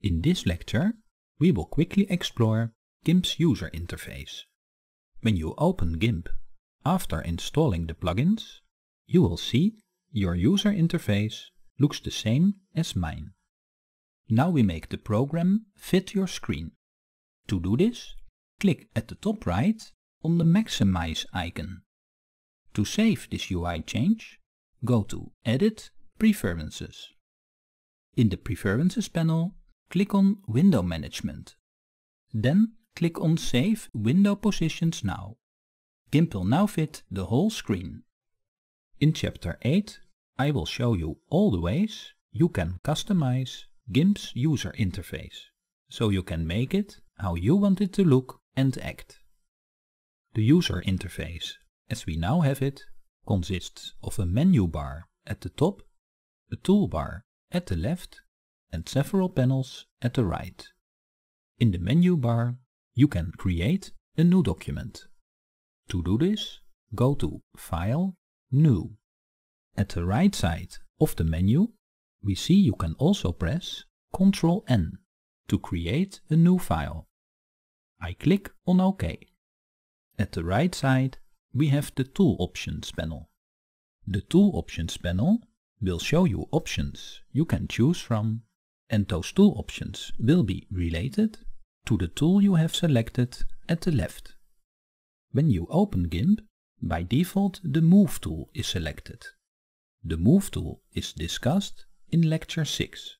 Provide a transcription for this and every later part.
In this lecture, we will quickly explore GIMP's user interface. When you open GIMP, after installing the plugins, you will see your user interface looks the same as mine. Now we make the program fit your screen. To do this, click at the top right on the Maximize icon. To save this UI change, go to Edit Preferences. In the Preferences panel, click on Window Management. Then click on Save Window Positions Now. GIMP will now fit the whole screen. In Chapter 8, I will show you all the ways you can customize GIMP's user interface, so you can make it how you want it to look and act. The user interface, as we now have it, consists of a menu bar at the top, a toolbar at the left and several panels at the right. In the menu bar you can create a new document. To do this, go to File, New. At the right side of the menu, we see you can also press Ctrl N to create a new file. I click on OK. At the right side, we have the Tool Options panel. The Tool Options panel will show you options you can choose from and those tool options will be related to the tool you have selected at the left. When you open GIMP, by default the Move tool is selected. The Move tool is discussed in lecture 6.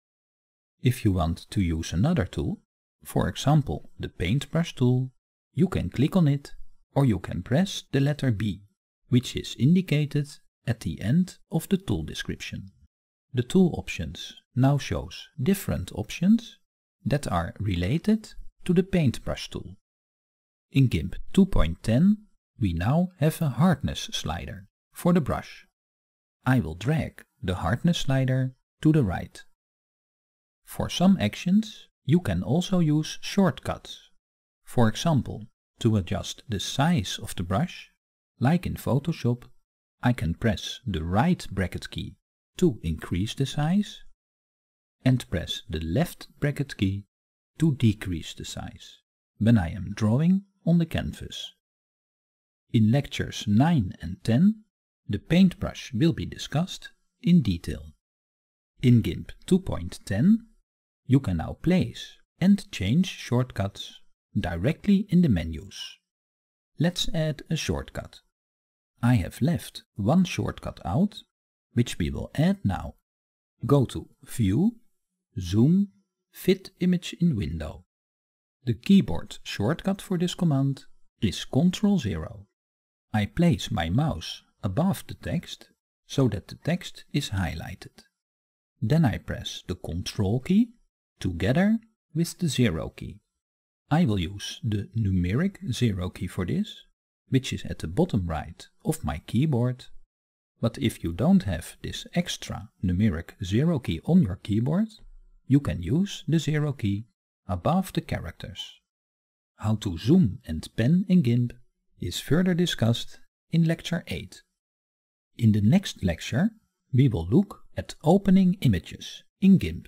If you want to use another tool, for example the paintbrush tool, you can click on it or you can press the letter B, which is indicated at the end of the tool description. The tool options now shows different options that are related to the paintbrush tool. In GIMP 2.10 we now have a hardness slider for the brush. I will drag the hardness slider to the right. For some actions you can also use shortcuts. For example, to adjust the size of the brush, like in Photoshop, I can press the right bracket key to increase the size and press the left bracket key to decrease the size when I am drawing on the canvas. In lectures 9 and 10 the paintbrush will be discussed in detail. In GIMP 2.10 you can now place and change shortcuts directly in the menus. Let's add a shortcut. I have left one shortcut out which we will add now. Go to View, Zoom, Fit Image in Window. The keyboard shortcut for this command is Ctrl-0. I place my mouse above the text so that the text is highlighted. Then I press the Ctrl key together with the 0 key. I will use the numeric 0 key for this, which is at the bottom right of my keyboard but if you don't have this extra numeric 0 key on your keyboard, you can use the 0 key above the characters. How to zoom and pan in GIMP is further discussed in lecture 8. In the next lecture, we will look at opening images in GIMP.